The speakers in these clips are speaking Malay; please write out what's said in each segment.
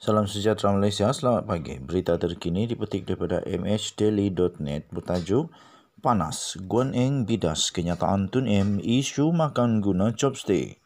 Salam sejahtera Malaysia, selamat pagi. Berita terkini dipetik daripada mhdaily.net bertajuk Panas, Guan Eng bidas kenyataan Tun M isu makan guna chopstick.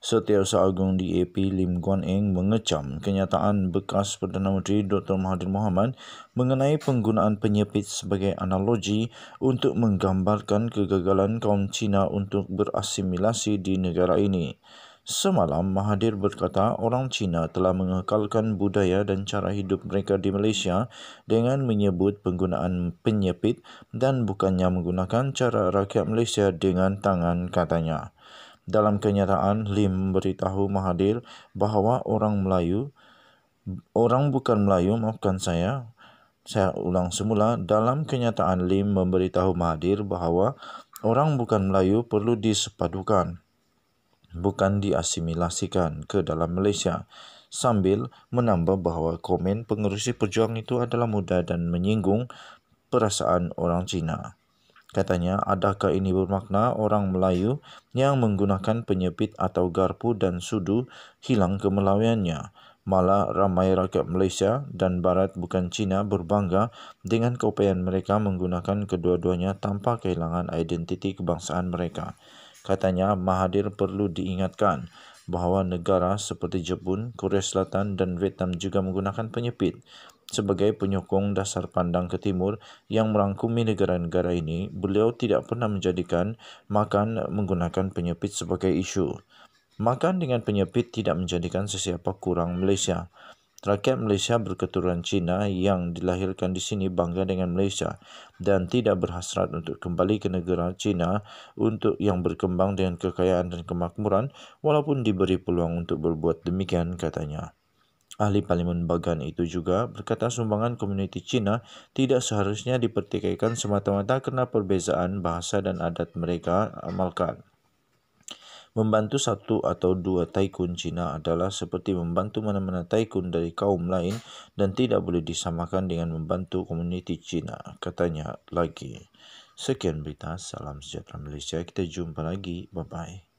Setiausaha Agung DAP Lim Guan Eng mengecam kenyataan bekas Perdana Menteri Dr. Mahathir Mohamad mengenai penggunaan penyepit sebagai analogi untuk menggambarkan kegagalan kaum Cina untuk berasimilasi di negara ini. Semalam, Mahathir berkata orang Cina telah mengekalkan budaya dan cara hidup mereka di Malaysia dengan menyebut penggunaan penyepit dan bukannya menggunakan cara rakyat Malaysia dengan tangan katanya. Dalam kenyataan, Lim memberitahu Mahathir bahawa orang Melayu, orang bukan Melayu, maafkan saya, saya ulang semula, dalam kenyataan Lim memberitahu Mahathir bahawa orang bukan Melayu perlu disepadukan bukan diasimilasikan ke dalam Malaysia sambil menambah bahawa komen pengerusi perjuang itu adalah mudah dan menyinggung perasaan orang Cina. Katanya, adakah ini bermakna orang Melayu yang menggunakan penyepit atau garpu dan sudu hilang kemelawiannya? Malah ramai rakyat Malaysia dan Barat bukan Cina berbangga dengan keupayaan mereka menggunakan kedua-duanya tanpa kehilangan identiti kebangsaan mereka. Katanya Mahathir perlu diingatkan bahawa negara seperti Jepun, Korea Selatan dan Vietnam juga menggunakan penyepit sebagai penyokong dasar pandang ke timur yang merangkumi negara-negara ini, beliau tidak pernah menjadikan makan menggunakan penyepit sebagai isu. Makan dengan penyepit tidak menjadikan sesiapa kurang Malaysia. Rakyat Malaysia berketurunan Cina yang dilahirkan di sini bangga dengan Malaysia dan tidak berhasrat untuk kembali ke negara Cina untuk yang berkembang dengan kekayaan dan kemakmuran walaupun diberi peluang untuk berbuat demikian katanya. Ahli Parlimen Bagan itu juga berkata sumbangan komuniti Cina tidak seharusnya dipertikaikan semata-mata kerana perbezaan bahasa dan adat mereka amalkan membantu satu atau dua taikun Cina adalah seperti membantu mana-mana taikun dari kaum lain dan tidak boleh disamakan dengan membantu komuniti Cina, katanya lagi. Sekian berita, salam sejahtera Malaysia, kita jumpa lagi, bye-bye.